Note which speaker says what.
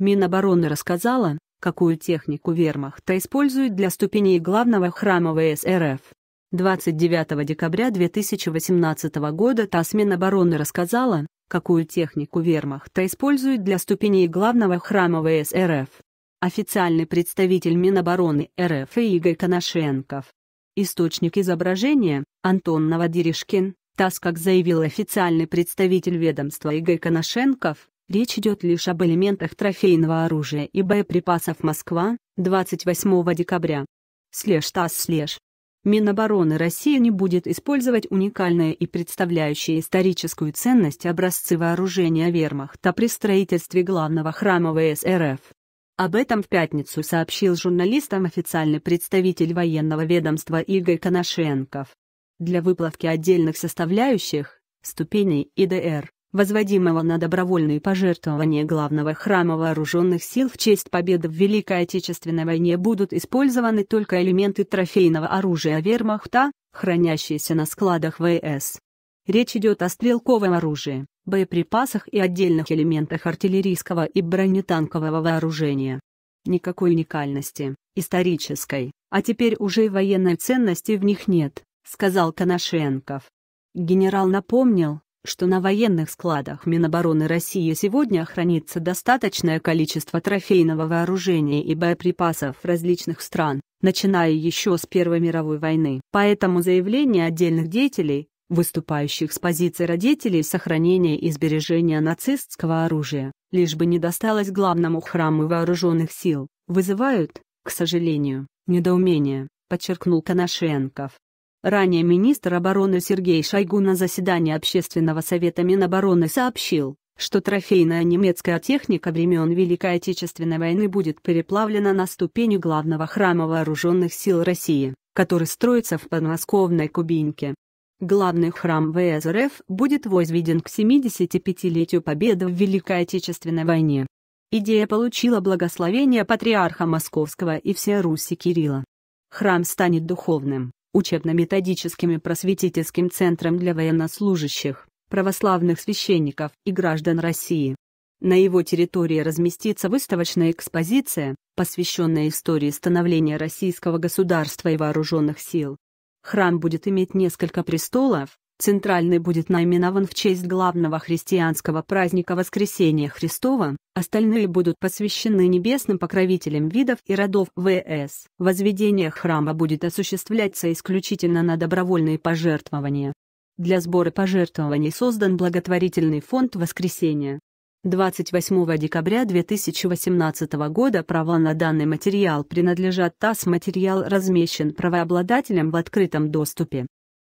Speaker 1: Минобороны рассказала, какую технику вермахта использует для ступеней главного храма ВСРФ. 29 декабря 2018 года ТАСС Минобороны рассказала, какую технику вермахта использует для ступеней главного храма ВСРФ. Официальный представитель Минобороны РФ Игорь Коношенков. Источник изображения – Антон Новодиришкин. ТАСС, как заявил официальный представитель ведомства Игорь Коношенков, Речь идет лишь об элементах трофейного оружия и боеприпасов Москва, 28 декабря. Слеж ТАСС слеж. Минобороны России не будет использовать уникальные и представляющие историческую ценность образцы вооружения вермахта при строительстве главного храма ВСРФ. Об этом в пятницу сообщил журналистам официальный представитель военного ведомства Игорь Коношенков. Для выплавки отдельных составляющих, ступеней и ДР, возводимого на добровольные пожертвования главного храма вооруженных сил в честь победы в Великой Отечественной войне будут использованы только элементы трофейного оружия вермахта, хранящиеся на складах ВС. Речь идет о стрелковом оружии, боеприпасах и отдельных элементах артиллерийского и бронетанкового вооружения. Никакой уникальности, исторической, а теперь уже и военной ценности в них нет, сказал Коношенков. Генерал напомнил, что на военных складах Минобороны России сегодня хранится достаточное количество трофейного вооружения и боеприпасов различных стран, начиная еще с Первой мировой войны. Поэтому заявления отдельных деятелей, выступающих с позиции родителей сохранения и сбережения нацистского оружия, лишь бы не досталось главному храму вооруженных сил, вызывают, к сожалению, недоумение, подчеркнул Коношенков. Ранее министр обороны Сергей Шойгу на заседании Общественного совета Минобороны сообщил, что трофейная немецкая техника времен Великой Отечественной войны будет переплавлена на ступеню главного храма Вооруженных сил России, который строится в подмосковной Кубинке. Главный храм ВС РФ будет возведен к 75-летию победы в Великой Отечественной войне. Идея получила благословение патриарха Московского и всея Руси Кирилла. Храм станет духовным, учебно-методическим и просветительским центром для военнослужащих, православных священников и граждан России. На его территории разместится выставочная экспозиция, посвященная истории становления российского государства и вооруженных сил. Храм будет иметь несколько престолов, Центральный будет наименован в честь главного христианского праздника Воскресения Христова, остальные будут посвящены небесным покровителям видов и родов ВС. Возведение храма будет осуществляться исключительно на добровольные пожертвования. Для сбора пожертвований создан благотворительный фонд Воскресения. 28 декабря 2018 года права на данный материал принадлежат ТАСС. Материал размещен правообладателем в открытом доступе.